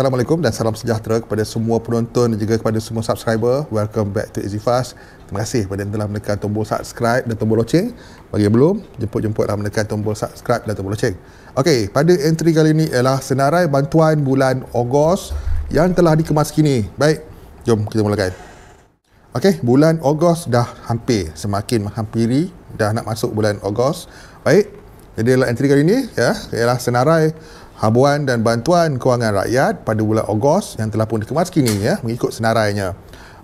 Assalamualaikum dan salam sejahtera kepada semua penonton dan juga kepada semua subscriber. Welcome back to EasyFast. Terima kasih kepada yang telah menekan tombol subscribe dan tombol loceng. Bagi yang belum, jemput-jemputlah menekan tombol subscribe dan tombol loceng. Okey, pada entry kali ini ialah senarai bantuan bulan Ogos yang telah dikemas kini. Baik, jom kita mulakan. Okey, bulan Ogos dah hampir semakin menghampiri dah nak masuk bulan Ogos. Baik, jadi entry kali ini ya ialah senarai habuan dan bantuan kewangan rakyat pada bulan Ogos yang telah pun dikemas kini ya mengikut senarainya.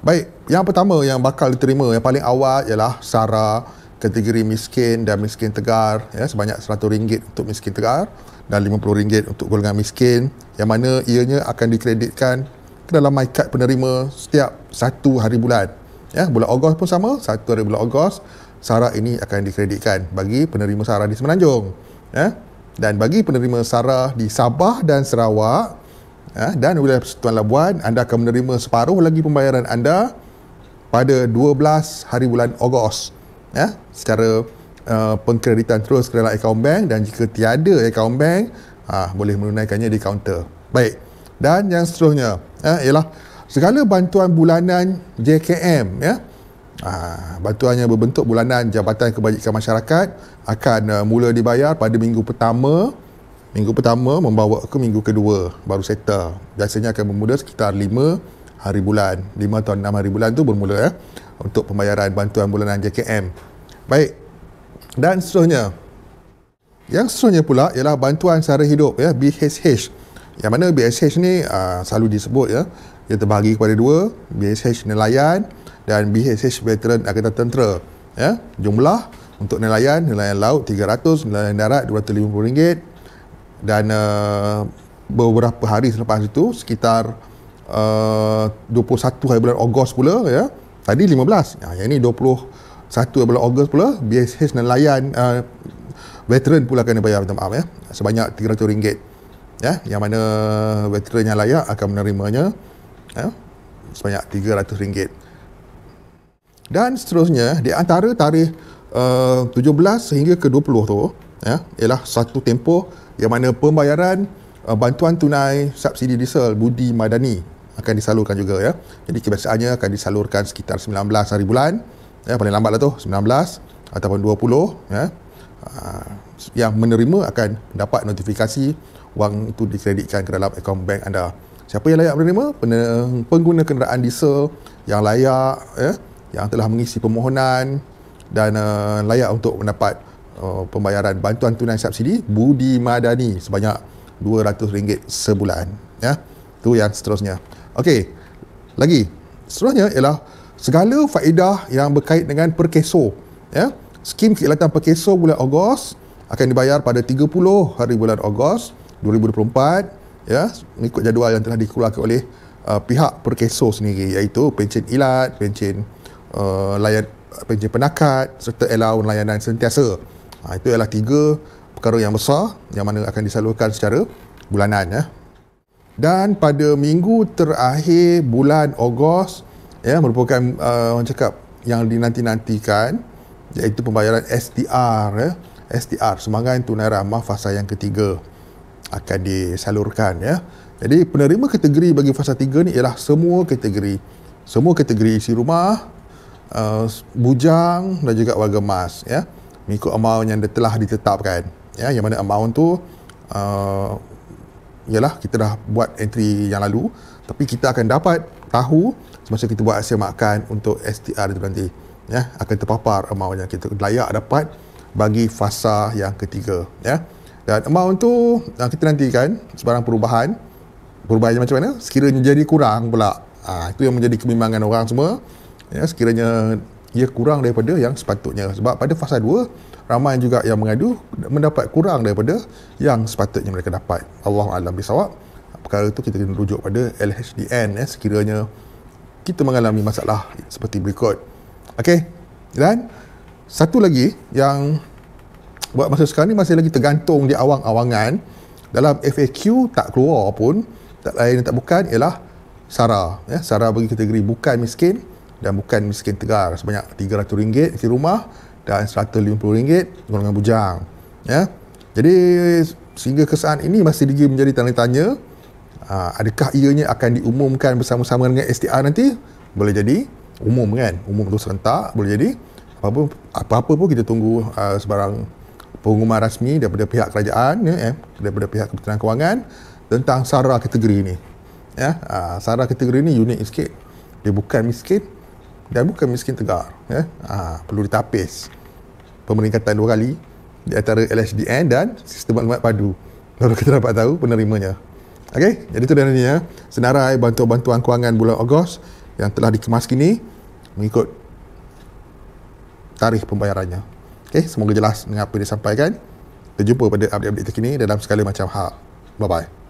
Baik, yang pertama yang bakal diterima yang paling awal ialah SARA kategori miskin dan miskin tegar ya sebanyak RM100 untuk miskin tegar dan RM50 untuk golongan miskin yang mana ianya akan dikreditkan ke dalam MyCard penerima setiap satu hari bulan. Ya, bulan Ogos pun sama, satu hari bulan Ogos, SARA ini akan dikreditkan bagi penerima SARA di Semenanjung. Ya, dan bagi penerima SARA di Sabah dan Sarawak ya, dan wilayah Persekutuan Labuan anda akan menerima separuh lagi pembayaran anda pada 12 hari bulan Ogos ya, eh, secara uh, pengkreditan terus ke dalam akaun bank dan jika tiada akaun bank ah, boleh menunaikannya di kaunter baik dan yang seterusnya eh, ialah segala bantuan bulanan JKM ya eh, Bantuan ah, bantuannya berbentuk bulanan Jabatan Kebajikan Masyarakat akan uh, mula dibayar pada minggu pertama minggu pertama membawa ke minggu kedua baru settle biasanya akan bermula sekitar 5 hari bulan 5 atau 6 hari bulan tu bermula ya untuk pembayaran bantuan bulanan JKM baik dan seterusnya yang seterusnya pula ialah bantuan sara hidup ya BSH. yang mana BSH ni aa, uh, selalu disebut ya Ia terbahagi kepada dua BSH nelayan dan BHS veteran angkatan tentera ya jumlah untuk nelayan nelayan laut 300 nelayan darat 250 ringgit dan uh, beberapa hari selepas itu sekitar eh, uh, 21 hari bulan Ogos pula ya tadi 15 ya, yang ini 20 satu bulan Ogos pula BSS nelayan uh, veteran pula akan bayar minta maaf ya sebanyak RM300 ya yang mana veteran yang layak akan menerimanya ya sebanyak RM300 dan seterusnya di antara tarikh eh, uh, 17 sehingga ke 20 tu ya ialah satu tempoh yang mana pembayaran uh, bantuan tunai subsidi diesel budi madani akan disalurkan juga ya. Jadi kebiasaannya akan disalurkan sekitar 19 hari bulan ya paling lah tu 19 ataupun 20 ya. Uh, yang menerima akan dapat notifikasi wang itu dikreditkan ke dalam akaun bank anda. Siapa yang layak menerima? Pengguna kenderaan diesel yang layak ya yang telah mengisi permohonan dan uh, layak untuk mendapat uh, pembayaran bantuan tunai subsidi Budi Madani sebanyak RM200 sebulan ya tu yang seterusnya okey lagi seterusnya ialah segala faedah yang berkait dengan perkeso ya skim keelatan perkeso bulan Ogos akan dibayar pada 30 hari bulan Ogos 2024 ya mengikut jadual yang telah dikeluarkan oleh uh, pihak perkeso sendiri iaitu pencen ilat pencen uh, layan penjen penakat serta allowance layanan sentiasa. Ha, itu ialah tiga perkara yang besar yang mana akan disalurkan secara bulanan ya. Dan pada minggu terakhir bulan Ogos ya merupakan uh, orang cakap yang dinanti-nantikan iaitu pembayaran STR ya. STR sumbangan tunai ramah fasa yang ketiga akan disalurkan ya. Jadi penerima kategori bagi fasa 3 ni ialah semua kategori semua kategori isi rumah, uh, bujang dan juga warga emas ya mengikut amount yang telah ditetapkan ya yang mana amount tu uh, ialah kita dah buat entry yang lalu tapi kita akan dapat tahu semasa kita buat hasil makan untuk STR itu nanti ya akan terpapar amount yang kita layak dapat bagi fasa yang ketiga ya dan amount tu uh, kita nantikan sebarang perubahan perubahan macam mana sekiranya jadi kurang pula ha, itu yang menjadi kebimbangan orang semua ya, sekiranya ia kurang daripada yang sepatutnya sebab pada fasa 2 ramai juga yang mengadu mendapat kurang daripada yang sepatutnya mereka dapat Allah Alam Bisawab perkara itu kita kena rujuk pada LHDN ya, sekiranya kita mengalami masalah seperti berikut Okey, dan satu lagi yang buat masa sekarang ni masih lagi tergantung di awang-awangan dalam FAQ tak keluar pun tak lain tak bukan ialah SARA ya, SARA bagi kategori bukan miskin dan bukan miskin tegar sebanyak RM300 di rumah dan RM150 golongan bujang ya jadi sehingga kesan ini masih lagi menjadi tanda tanya ah, adakah ianya akan diumumkan bersama-sama dengan STR nanti boleh jadi umum kan umum tu serentak boleh jadi apa-apa, apa-apa pun kita tunggu uh, sebarang pengumuman rasmi daripada pihak kerajaan ya, eh, daripada pihak kementerian kewangan tentang SARA kategori ini ya, uh, SARA kategori ini unik sikit dia bukan miskin dan bukan miskin tegar ya ha, perlu ditapis pemeringkatan dua kali di antara LHDN dan sistem maklumat padu baru kita dapat tahu penerimanya okey jadi itu dan ini ya senarai bantuan-bantuan kewangan bulan Ogos yang telah dikemas kini mengikut tarikh pembayarannya okey semoga jelas dengan apa yang disampaikan kita jumpa pada update-update terkini dalam segala macam hal bye bye